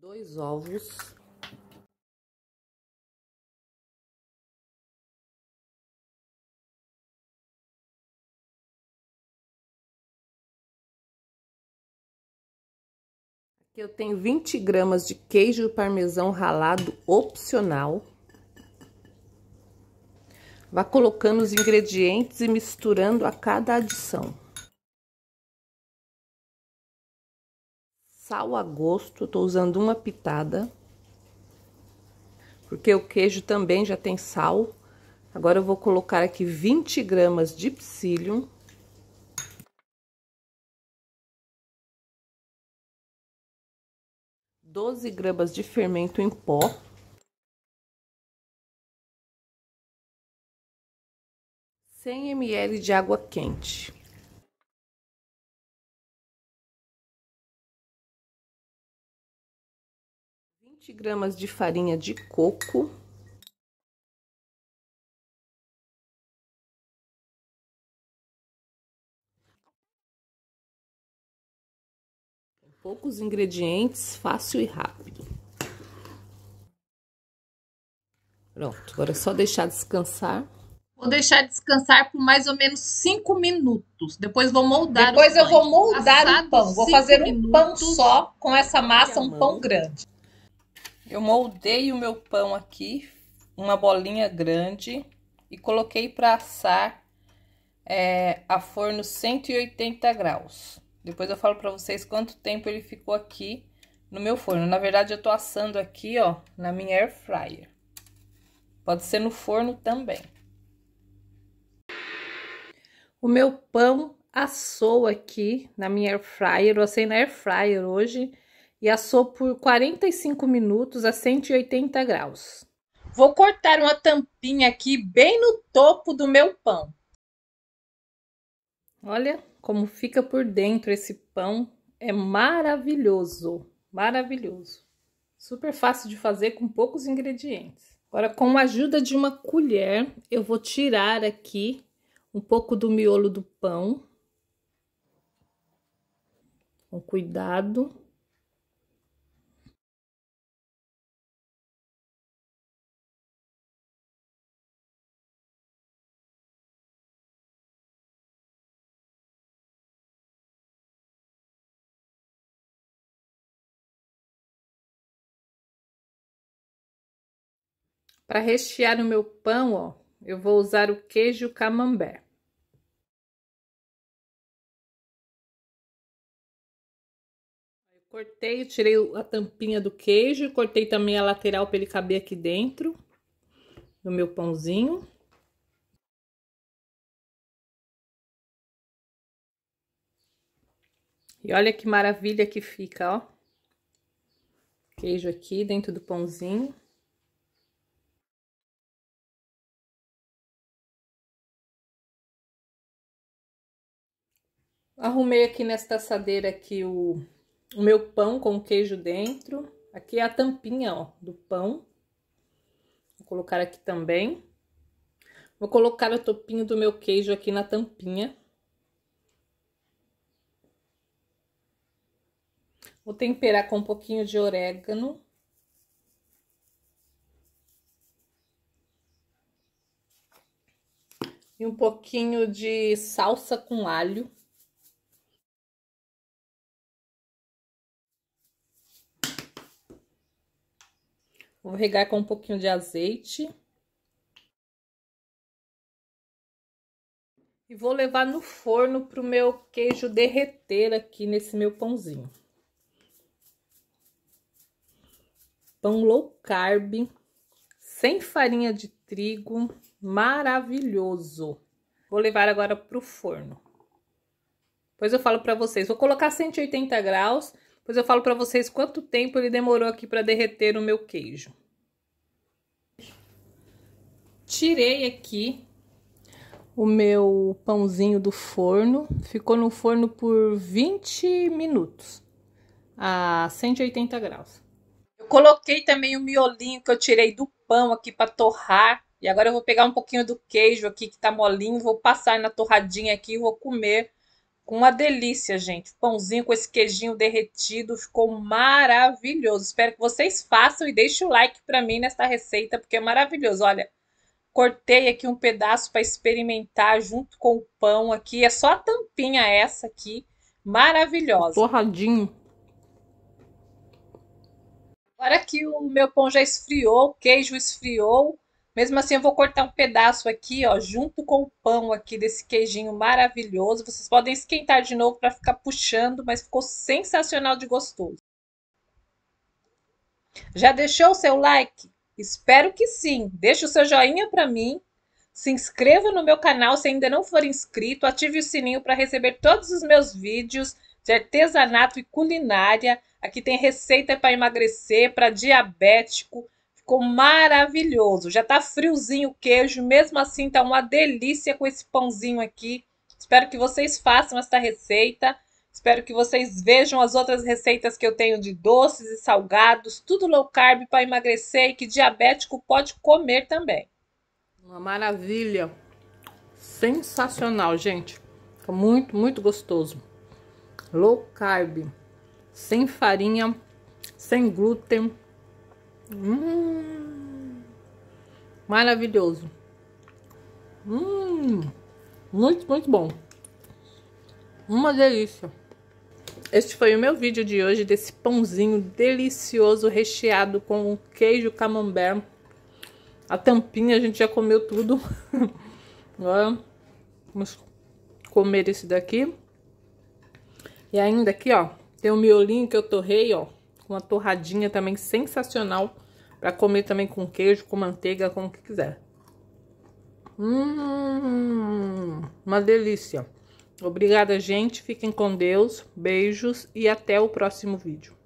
dois ovos Aqui eu tenho 20 gramas de queijo parmesão ralado opcional. Vá colocando os ingredientes e misturando a cada adição. sal a gosto, estou usando uma pitada, porque o queijo também já tem sal. Agora eu vou colocar aqui 20 gramas de psyllium. Doze gramas de fermento em pó. Cem ml de água quente. 20 gramas de farinha de coco. Poucos ingredientes, fácil e rápido. Pronto, agora é só deixar descansar. Vou deixar descansar por mais ou menos 5 minutos. Depois vou moldar Depois o pão. Depois eu vou moldar Assado o pão. Vou fazer um pão só com essa massa, um pão grande. Eu moldei o meu pão aqui, uma bolinha grande, e coloquei para assar é, a forno 180 graus. Depois eu falo para vocês quanto tempo ele ficou aqui no meu forno. Na verdade, eu tô assando aqui, ó, na minha air fryer. Pode ser no forno também. O meu pão assou aqui na minha air fryer. Eu assei na air fryer hoje e assou por 45 minutos a 180 graus. Vou cortar uma tampinha aqui bem no topo do meu pão. Olha como fica por dentro esse pão. É maravilhoso, maravilhoso. Super fácil de fazer com poucos ingredientes. Agora, com a ajuda de uma colher, eu vou tirar aqui um pouco do miolo do pão. Com cuidado. Para rechear o meu pão, ó, eu vou usar o queijo camembert. Cortei, tirei a tampinha do queijo, cortei também a lateral para ele caber aqui dentro do meu pãozinho. E olha que maravilha que fica, ó. Queijo aqui dentro do pãozinho. Arrumei aqui nesta assadeira aqui o, o meu pão com queijo dentro. Aqui é a tampinha, ó, do pão. Vou colocar aqui também. Vou colocar o topinho do meu queijo aqui na tampinha. Vou temperar com um pouquinho de orégano. E um pouquinho de salsa com alho. Vou regar com um pouquinho de azeite. E vou levar no forno para o meu queijo derreter aqui nesse meu pãozinho. Pão low carb, sem farinha de trigo, maravilhoso. Vou levar agora para o forno. Depois eu falo para vocês. Vou colocar 180 graus depois eu falo para vocês quanto tempo ele demorou aqui para derreter o meu queijo. Tirei aqui o meu pãozinho do forno. Ficou no forno por 20 minutos a 180 graus. Eu coloquei também o miolinho que eu tirei do pão aqui para torrar. E agora eu vou pegar um pouquinho do queijo aqui que tá molinho, vou passar na torradinha aqui e vou comer uma delícia, gente. Pãozinho com esse queijinho derretido ficou maravilhoso. Espero que vocês façam e deixem o like para mim nesta receita, porque é maravilhoso. Olha, cortei aqui um pedaço para experimentar junto com o pão aqui. É só a tampinha essa aqui, maravilhosa. Torradinho. Agora que o meu pão já esfriou, o queijo esfriou, mesmo assim, eu vou cortar um pedaço aqui, ó, junto com o pão aqui desse queijinho maravilhoso. Vocês podem esquentar de novo para ficar puxando, mas ficou sensacional de gostoso. Já deixou o seu like? Espero que sim. Deixe o seu joinha para mim. Se inscreva no meu canal se ainda não for inscrito. Ative o sininho para receber todos os meus vídeos de artesanato e culinária. Aqui tem receita para emagrecer, para diabético, Ficou maravilhoso. Já tá friozinho o queijo, mesmo assim tá uma delícia com esse pãozinho aqui. Espero que vocês façam esta receita. Espero que vocês vejam as outras receitas que eu tenho de doces e salgados, tudo low carb para emagrecer e que diabético pode comer também. Uma maravilha. Sensacional, gente. Fica muito, muito gostoso. Low carb, sem farinha, sem glúten, Hum, maravilhoso. Hum, muito, muito bom. Uma delícia. Este foi o meu vídeo de hoje desse pãozinho delicioso recheado com queijo camembert. A tampinha a gente já comeu tudo. Agora vamos comer esse daqui. E ainda aqui, ó, tem o um miolinho que eu torrei, ó. Uma torradinha também sensacional para comer também com queijo, com manteiga, com o que quiser. Hum, uma delícia. Obrigada, gente. Fiquem com Deus. Beijos e até o próximo vídeo.